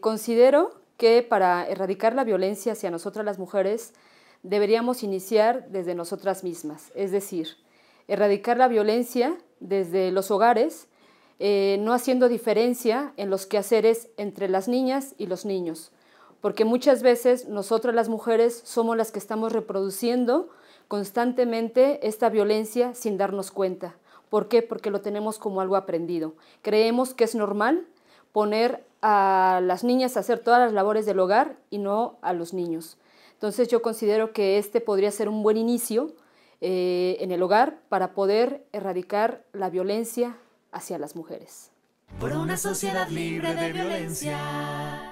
Considero que para erradicar la violencia hacia nosotras las mujeres deberíamos iniciar desde nosotras mismas, es decir, erradicar la violencia desde los hogares, eh, no haciendo diferencia en los quehaceres entre las niñas y los niños, porque muchas veces nosotras las mujeres somos las que estamos reproduciendo constantemente esta violencia sin darnos cuenta. ¿Por qué? Porque lo tenemos como algo aprendido. Creemos que es normal poner a las niñas a hacer todas las labores del hogar y no a los niños. Entonces yo considero que este podría ser un buen inicio eh, en el hogar para poder erradicar la violencia hacia las mujeres. Por una sociedad libre de violencia.